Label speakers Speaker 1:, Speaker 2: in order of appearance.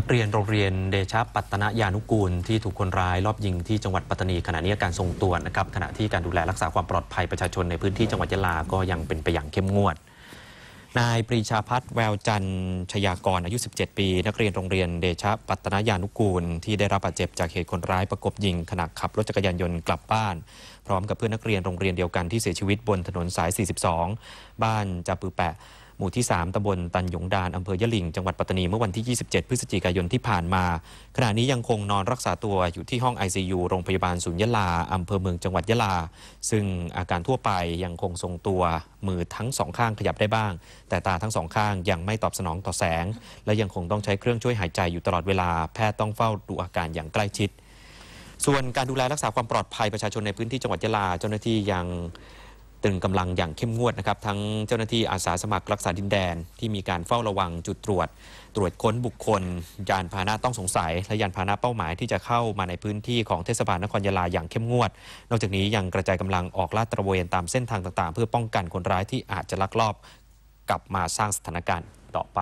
Speaker 1: นักเรียนโรงเรียนเดชะปัตนายานุกูลที่ถูกคนร้ายลอบยิงที่จังหวัดปัตตานีขณะนี้การทรงตัวนะครับขณะที่การดูแลรักษาความปลอดภัยประชาชนในพื้นที่จังหวัดยะลาก็ยังเป็นไปอย่างเข้มงวด นายปรีชาพัฒน์แววจันทร์ ชยากรอายุ 17 ปี นักเรียนโรงเรียนเดชะปัตนายานุกูล ที่ได้รับบาดเจ็บจากเหตุคนร้ายประกบยิงขณะขับรถจักรยานยนต์กลับบ้าน พร้อมกับเพื่อนนักเรียนโรงเรียนเดียวกันที่เสียชีวิตบนถนนสาย 42 บ้านจาปือแปะหมู่ที่ 3ตำบลตันหยงดานอำเภอยะลิง จังหวัดปัตตานี เมื่อวันที่ 27 พฤศจิกายนที่ผ่านมา ขณะนี้ยังคงนอนรักษาตัวอยู่ที่ห้อง ICU โรงพยาบาลศูนย์ยะลาอำเภอเมืองจังหวัดยะลา ซึ่งอาการทั่วไปยังคงทรงตัว มือทั้งสองข้างขยับได้บ้าง แต่ตาทั้งสองข้างยังไม่ตอบสนองต่อแสง และยังคงต้องใช้เครื่องช่วยหายใจอยู่ตลอดเวลา แพทย์ต้องเฝ้าดูอาการอย่างใกล้ชิด ส่วนการดูแลรักษาความปลอดภัยประชาชนในพื้นที่จังหวัดยะลา เจ้าหน้าที่ยังตึงกำลังอย่างเข้มงวดนะครับทั้งเจ้าหน้าที่อาสาสมัครรักษาดินแดนที่มีการเฝ้าระวังจุดตรวจ ตรวจค้นบุคคล ยานพาหนะต้องสงสัย และยานพาหนะเป้าหมายที่จะเข้ามาในพื้นที่ของเทศบาลนครยะลาอย่างเข้มงวด นอกจากนี้ยังกระจายกำลังออกลาดตระเวนตามเส้นทางต่างๆ เพื่อป้องกันคนร้ายที่อาจจะลักลอบกลับมาสร้างสถานการณ์ต่อไป